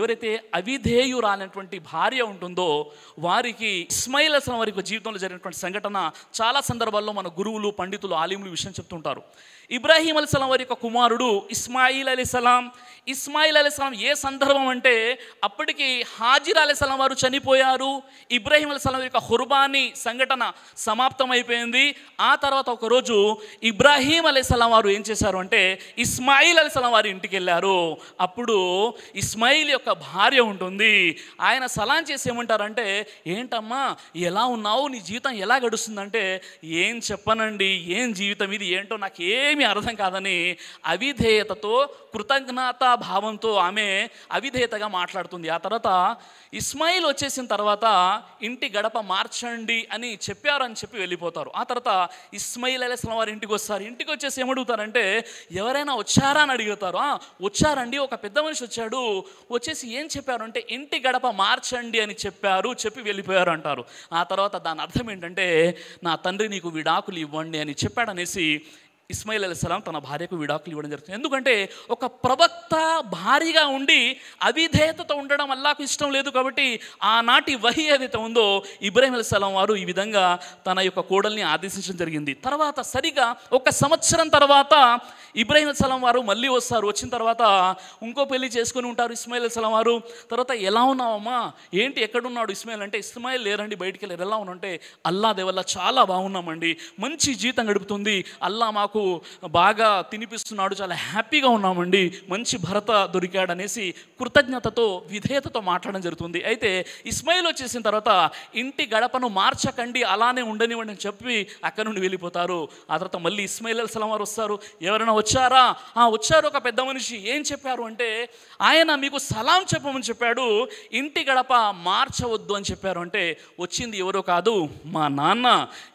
ఎవరైతే అవిధేయురాలైనటువంటి భార్య ఉంటుందో వారికి ఇస్మాయిల్ అసలు వారికి జీవితంలో జరిగినటువంటి సంఘటన చాలా సందర్భాల్లో మన గురువులు పండితులు ఆలిములు విషయం చెప్తుంటారు ఇబ్రాహీం అలీస్లాం వారి యొక్క కుమారుడు ఇస్మాయిల్ అలీస్లాం ఇస్మాయిల్ అలీస్లాం ఏ సందర్భం అంటే అప్పటికి అలీ అలీస్లాం వారు చనిపోయారు ఇబ్రాహీం అలీస్లాం యొక్క హుర్బాని సంఘటన సమాప్తమైపోయింది ఆ తర్వాత ఒకరోజు ఇబ్రాహీం అలీస్లాం వారు ఏం చేశారు అంటే ఇస్మాయిల్ అలీస్లాం వారి ఇంటికి వెళ్ళారు అప్పుడు ఇస్మాయిల్ యొక్క భార్య ఉంటుంది ఆయన సలాం చేసి ఏమంటారంటే ఏంటమ్మా ఎలా ఉన్నావు నీ జీవితం ఎలా గడుస్తుందంటే ఏం చెప్పనండి ఏం జీవితం ఇది ఏంటో నాకు ఏమీ అర్థం కాదని అవిధేయతతో కృతజ్ఞతా భావంతో ఆమె అవిధేయతగా మాట్లాడుతుంది ఆ తర్వాత ఇస్మాయిల్ వచ్చేసిన తర్వాత ఇంటి గడప మార్చండి అని చెప్పారని చెప్పి వెళ్ళిపోతారు ఆ తర్వాత ఇస్మాయిల్ అలెస్లం వారి ఇంటికి వస్తారు ఇంటికి వచ్చేసి ఏమడుగుతారంటే ఎవరైనా వచ్చారా అని అడుగుతారు వచ్చారండి ఒక పెద్ద మనిషి వచ్చాడు వచ్చేసి ఏం చెప్పారంటే ఇంటి గడప మార్చండి అని చెప్పారు చెప్పి వెళ్ళిపోయారు అంటారు ఆ తర్వాత దాని అర్థం ఏంటంటే నా తండ్రి నీకు విడాకులు ఇవ్వండి అని చెప్పాడనేసి ఇస్మాయిల్ అలీస్లాం తన భార్యకు విడాకులు ఇవ్వడం జరుగుతుంది ఎందుకంటే ఒక ప్రవక్త భారీగా ఉండి అవిధేయతతో ఉండడం అల్లాకు ఇష్టం లేదు కాబట్టి ఆనాటి వహి ఏదైతే ఉందో ఇబ్రాహిం అలీస్లాం వారు ఈ విధంగా తన యొక్క కోడల్ని ఆదేశించడం జరిగింది తర్వాత సరిగా ఒక సంవత్సరం తర్వాత ఇబ్రాహిం సలం వారు మళ్ళీ వస్తారు వచ్చిన తర్వాత ఇంకో పెళ్లి చేసుకుని ఉంటారు ఇస్మాయిల్ సలం వారు తర్వాత ఎలా ఉన్నావమ్మా ఏంటి ఎక్కడున్నాడు ఇస్మాయిల్ అంటే ఇస్మాయిల్ లేరండి బయటికి వెళ్ళారు ఎలా ఉన్నంటే అల్లా దేవల్ల చాలా బాగున్నామండి మంచి జీతం గడుపుతుంది అల్లా మాకు బాగా తినిపిస్తున్నాడు చాలా హ్యాపీగా ఉన్నామండి మంచి భరత దొరికాడు అనేసి కృతజ్ఞతతో విధేయతతో మాట్లాడడం జరుగుతుంది అయితే ఇస్మాయిల్ వచ్చేసిన తర్వాత ఇంటి గడపను మార్చకండి అలానే ఉండనివ్వండి అని చెప్పి అక్కడ నుండి వెళ్ళిపోతారు ఆ తర్వాత మళ్ళీ ఇస్మాయిల్ సలం వారు వస్తారు ఎవరైనా వచ్చారా ఆ వచ్చారు ఒక పెద్ద మనిషి ఏం చెప్పారు అంటే ఆయన మీకు సలాం చెప్పమని చెప్పాడు ఇంటి గడప మార్చవద్దు అని చెప్పారు అంటే వచ్చింది ఎవరో కాదు మా నాన్న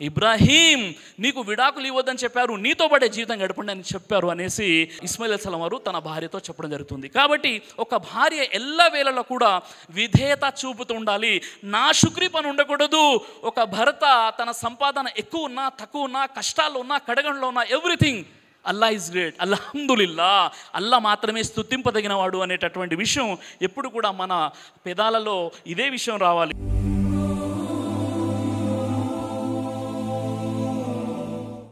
ఇబ్రాహీం నీకు విడాకులు ఇవ్వద్దని చెప్పారు నీతో పడే జీవితం గడపండి అని చెప్పారు అనేసి ఇస్మాయిల్ అసలం వారు తన భార్యతో చెప్పడం జరుగుతుంది కాబట్టి ఒక భార్య ఎల్ల వేళలో కూడా విధేయత చూపుతూ ఉండాలి నా శుక్రి పని ఉండకూడదు ఒక భర్త తన సంపాదన ఎక్కువ ఉన్నా తక్కువ ఉన్నా కష్టాల్లో ఉన్నా కడగంలో ఉన్నా ఎవ్రీథింగ్ అల్లా ఇస్ గ్రేట్ అల్హందులిల్లా అల్లా మాత్రమే స్థుతింపదగినవాడు అనేటటువంటి విషయం ఎప్పుడు కూడా మన పెదాలలో ఇదే విషయం రావాలి